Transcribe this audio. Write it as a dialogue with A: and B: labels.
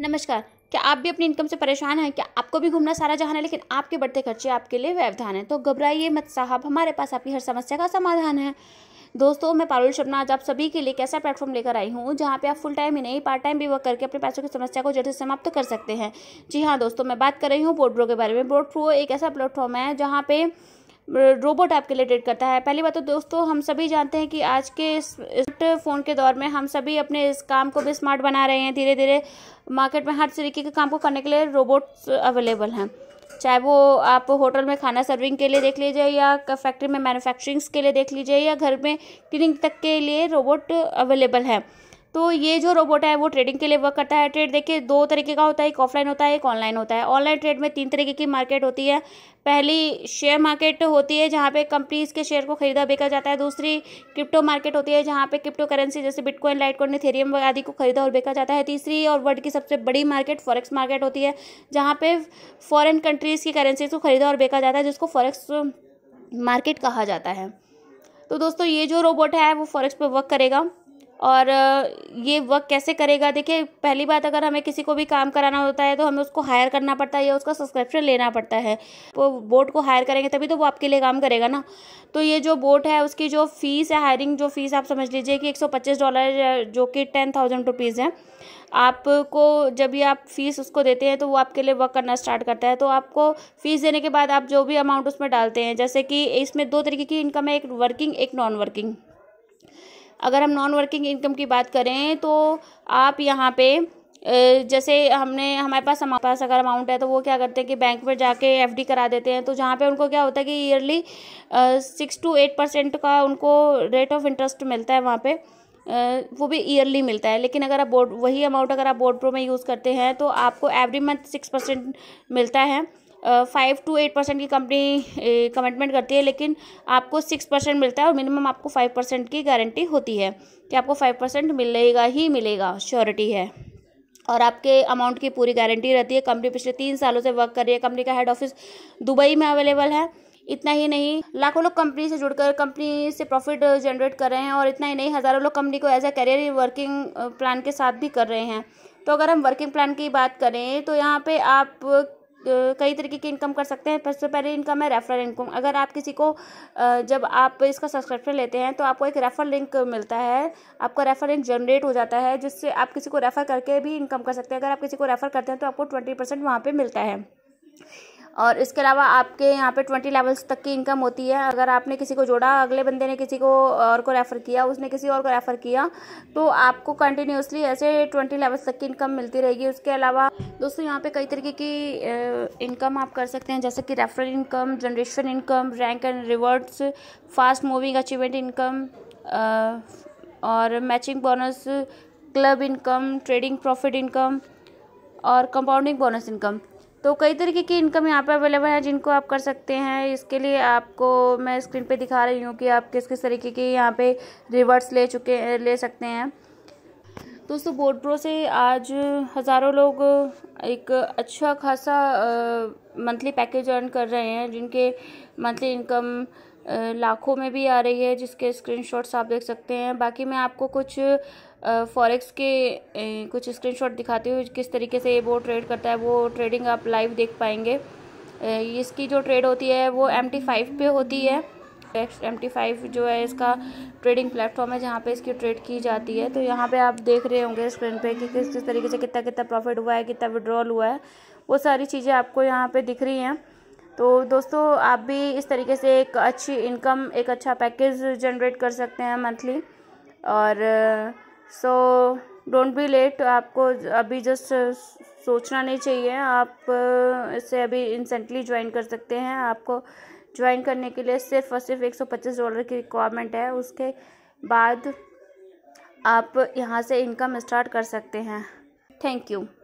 A: नमस्कार क्या आप भी अपनी इनकम से परेशान हैं क्या आपको भी घूमना सारा जहाँ है लेकिन आपके बढ़ते खर्चे आपके लिए व्यवधान है तो घबराइए मत साहब हमारे पास आपकी हर समस्या का समाधान है दोस्तों मैं पारुल शर्मा आज आप सभी के लिए एक ऐसा प्लेटफॉर्म लेकर आई हूँ जहाँ पे आप फुल टाइम ही नहीं पार्ट टाइम भी वर्क करके अपने पैसों की समस्या को जल्द समाप्त कर सकते हैं जी हाँ दोस्तों मैं बात कर रही हूँ बोर्ड ब्रो के बारे में बोर्ड प्रो एक ऐसा प्लेटफॉर्म है जहाँ पे रोबोट आपके लिए ट्रेड करता है पहली बात तो दोस्तों हम सभी जानते हैं कि आज के इस फ़ोन के दौर में हम सभी अपने इस काम को भी स्मार्ट बना रहे हैं धीरे धीरे मार्केट में हर तरीके के काम को करने के लिए रोबोट्स अवेलेबल हैं चाहे वो आप होटल में खाना सर्विंग के लिए देख लीजिए या फैक्ट्री में मैन्युफैक्चरिंग्स के लिए देख लीजिए या घर में क्लिनिंग तक के लिए रोबोट अवेलेबल है तो ये जो रोबोट है वो ट्रेडिंग के लिए वर्क करता है ट्रेड देखिए दो तरीके का होता है एक ऑफलाइन होता है एक ऑनलाइन होता है ऑनलाइन ट्रेड में तीन तरीके की मार्केट होती है पहली शेयर मार्केट होती है जहाँ पे कंपनीज के शेयर को खरीदा बेचा जाता है दूसरी क्रिप्टो मार्केट होती है जहाँ पे क्रिप्टो करेंसी जैसे बिटकॉइन लाइटकॉइन इथेरियम आदि को खरीदा और बेचा जाता है तीसरी और वर्ल्ड की सबसे बड़ी मार्केट फॉरेक्स मार्केट होती है जहाँ पे फॉरेन कंट्रीज़ की करेंसीज को खरीदा और बेचा जाता है जिसको फॉरेक्स मार्केट कहा जाता है तो दोस्तों ये जो रोबोट है वो फॉरेक्स पर वर्क करेगा और ये वर्क कैसे करेगा देखिए पहली बात अगर हमें किसी को भी काम कराना होता है तो हमें उसको हायर करना पड़ता है या उसका सब्सक्रिप्शन लेना पड़ता है वो बोट को हायर करेंगे तभी तो वो आपके लिए काम करेगा ना तो ये जो बोट है उसकी जो फ़ीस है हायरिंग जो फ़ीस आप समझ लीजिए कि एक सौ पच्चीस डॉलर जो कि टेन थाउजेंड रुपीज़ है आपको जब भी आप फीस उसको देते हैं तो वो आपके लिए वर्क करना स्टार्ट करता है तो आपको फीस देने के बाद आप जो भी अमाउंट उसमें डालते हैं जैसे कि इसमें दो तरीके की इनकम है एक वर्किंग एक नॉन वर्किंग अगर हम नॉन वर्किंग इनकम की बात करें तो आप यहाँ पे जैसे हमने हमारे पास हमारे पास अगर अमाउंट है तो वो क्या करते हैं कि बैंक में जाके एफडी करा देते हैं तो जहाँ पे उनको क्या होता है कि yearly six to eight percent का उनको रेट ऑफ इंटरेस्ट मिलता है वहाँ पे वो भी ईयरली मिलता है लेकिन अगर आप बोर्ड वही अमाउंट अगर आप बोर्ड प्रो में यूज़ करते हैं तो आपको एवरी मंथ सिक्स परसेंट मिलता है फाइव टू एट परसेंट की कंपनी कमिटमेंट करती है लेकिन आपको सिक्स परसेंट मिलता है और मिनिमम आपको फाइव परसेंट की गारंटी होती है कि आपको फाइव परसेंट मिलेगा ही मिलेगा श्योरिटी है और आपके अमाउंट की पूरी गारंटी रहती है कंपनी पिछले तीन सालों से वर्क कर रही है कंपनी का हेड ऑफिस दुबई में अवेलेबल है इतना ही नहीं लाखों लोग कंपनी से जुड़कर कंपनी से प्रॉफिट जनरेट कर रहे हैं और इतना ही नहीं हज़ारों लोग कंपनी को as a career working plan के साथ भी कर रहे हैं तो अगर हम वर्किंग प्लान की बात करें तो यहाँ पे आप कई तरीके की इनकम कर सकते हैं सबसे पहले इनकम है रेफरल इनकम अगर आप किसी को जब आप इसका सब्सक्रिप्शन लेते हैं तो आपको एक रेफर लिंक मिलता है आपका रेफर लिंक जनरेट हो जाता है जिससे आप किसी को रेफ़र करके भी इनकम कर सकते हैं अगर आप किसी को रेफ़र करते हैं तो आपको ट्वेंटी परसेंट वहाँ पर मिलता है और इसके अलावा आपके यहाँ पे ट्वेंटी लेवल्स तक की इनकम होती है अगर आपने किसी को जोड़ा अगले बंदे ने किसी को और को रेफ़र किया उसने किसी और को रेफ़र किया तो आपको कंटिन्यूसली ऐसे ट्वेंटी लेवल्स तक की इनकम मिलती रहेगी उसके अलावा दोस्तों यहाँ पे कई तरीके की इनकम आप कर सकते हैं जैसे कि referral income generation income rank and rewards fast moving achievement income और matching bonus club income trading profit income और कंपाउंडिंग बोनस इनकम तो कई तरीके की इनकम यहाँ पर अवेलेबल है जिनको आप कर सकते हैं इसके लिए आपको मैं स्क्रीन पे दिखा रही हूँ कि आप किस किस तरीके के यहाँ पे रिवर्स ले चुके ले सकते हैं दोस्तों बोर्ड प्रो से आज हज़ारों लोग एक अच्छा खासा मंथली पैकेज अर्न कर रहे हैं जिनके मंथली इनकम लाखों में भी आ रही है जिसके स्क्रीनशॉट्स आप देख सकते हैं बाकी मैं आपको कुछ फॉरेक्स के कुछ स्क्रीनशॉट दिखाती हूँ किस तरीके से वो ट्रेड करता है वो ट्रेडिंग आप लाइव देख पाएंगे इसकी जो ट्रेड होती है वो एम टी फाइव पे होती है एम टी फाइव जो है इसका ट्रेडिंग प्लेटफॉर्म है जहाँ पे इसकी ट्रेड की जाती है तो यहाँ पे आप देख रहे होंगे स्क्रीन पे कि किस किस तरीके से कितना कितना प्रॉफिट हुआ है कितना विड्रॉल हुआ है वो सारी चीज़ें आपको यहाँ पे दिख रही हैं तो दोस्तों आप भी इस तरीके से एक अच्छी इनकम एक अच्छा पैकेज जनरेट कर सकते हैं मंथली और सो डोंट बी लेट आपको अभी जस्ट सोचना नहीं चाहिए आप इसे अभी इंसेंटली ज्वाइन कर सकते हैं आपको ज्वाइन करने के लिए सिर्फ और सिर्फ एक सौ पच्चीस डॉलर की रिक्वायरमेंट है उसके बाद आप यहाँ से इनकम स्टार्ट कर सकते हैं थैंक यू